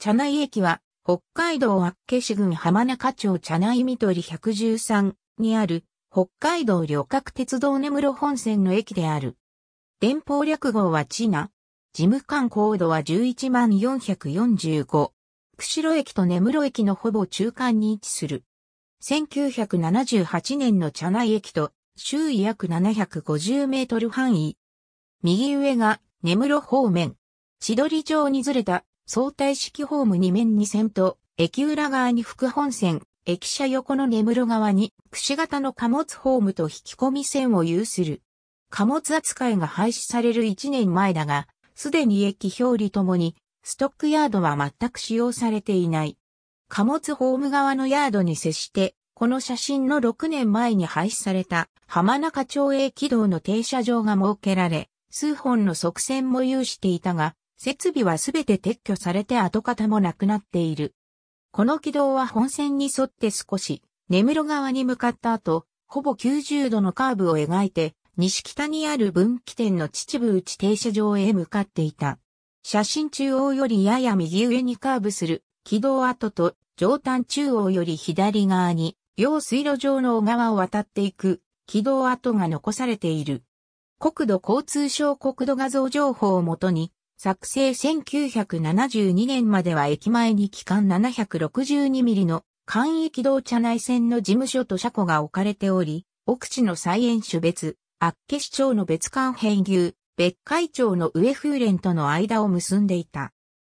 茶内駅は、北海道厚岸郡浜中町茶内緑113にある、北海道旅客鉄道根室本線の駅である。電報略号はチナ。事務官高度は11445。釧路駅と根室駅のほぼ中間に位置する。1978年の茶内駅と周囲約750メートル範囲。右上が根室方面。千鳥町にずれた相対式ホーム2面2線と、駅裏側に副本線、駅舎横の根室側に、くし形の貨物ホームと引き込み線を有する。貨物扱いが廃止される1年前だが、すでに駅表裏ともに、ストックヤードは全く使用されていない。貨物ホーム側のヤードに接して、この写真の6年前に廃止された浜中町営軌道の停車場が設けられ、数本の側線も有していたが、設備はすべて撤去されて跡形もなくなっている。この軌道は本線に沿って少し、根室側に向かった後、ほぼ90度のカーブを描いて、西北にある分岐点の秩父内停車場へ向かっていた。写真中央よりやや右上にカーブする軌道跡と上端中央より左側に用水路上の小川を渡っていく軌道跡が残されている。国土交通省国土画像情報をもとに作成1972年までは駅前に機関762ミリの簡易機動車内線の事務所と車庫が置かれており、奥地の再演種別、厚岸町の別館編牛、別海町の上風連との間を結んでいた。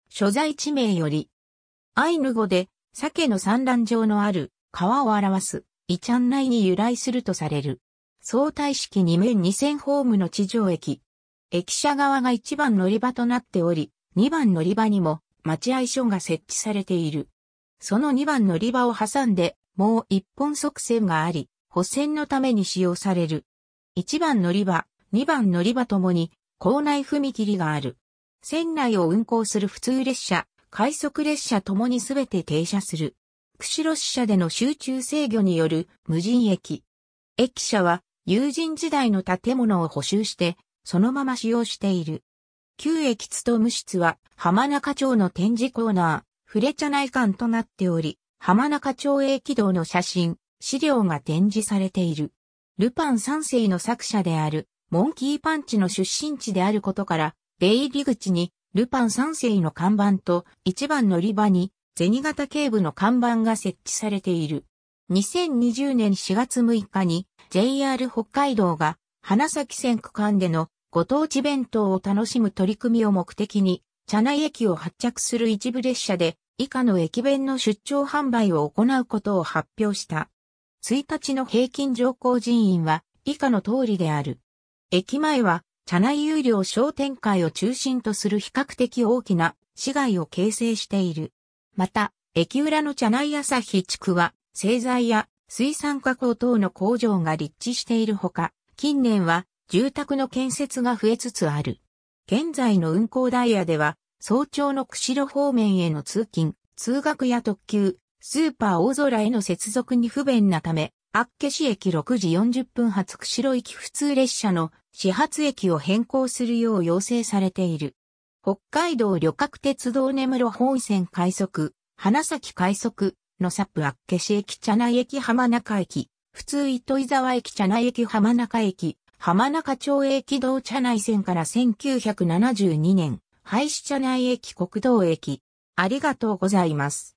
所在地名より、アイヌ語で、鮭の産卵場のある川を表す、イチャン内に由来するとされる。相対式2面2000ホームの地上駅、駅舎側が1番乗り場となっており、2番乗り場にも待合所が設置されている。その2番乗り場を挟んで、もう1本側線があり、補線のために使用される。1番乗り場、2番乗り場ともに、校内踏切がある。線内を運行する普通列車、快速列車ともにすべて停車する。釧路支社での集中制御による無人駅。駅舎は友人時代の建物を補修してそのまま使用している。旧駅務室は浜中町の展示コーナー、フレチャ内館となっており、浜中町駅道の写真、資料が展示されている。ルパン三世の作者である、モンキーパンチの出身地であることから、出入り口に、ルパン三世の看板と、一番乗り場に、銭形警部の看板が設置されている。2020年4月6日に、JR 北海道が、花咲線区間でのご当地弁当を楽しむ取り組みを目的に、茶内駅を発着する一部列車で以下の駅弁の出張販売を行うことを発表した。1日の平均乗降人員は以下の通りである。駅前は茶内有料商店会を中心とする比較的大きな市街を形成している。また、駅裏の茶内朝日地区は製材や水産加工等の工場が立地しているほか、近年は住宅の建設が増えつつある。現在の運行ダイヤでは、早朝の釧路方面への通勤、通学や特急、スーパー大空への接続に不便なため、厚岸駅6時40分発釧路行き普通列車の始発駅を変更するよう要請されている。北海道旅客鉄道根室本線快速、花咲快速のサップ厚岸駅茶内駅浜中駅、普通糸井沢駅茶内駅浜中駅、浜中町駅道茶内線から1972年、廃止茶内駅国道駅。ありがとうございます。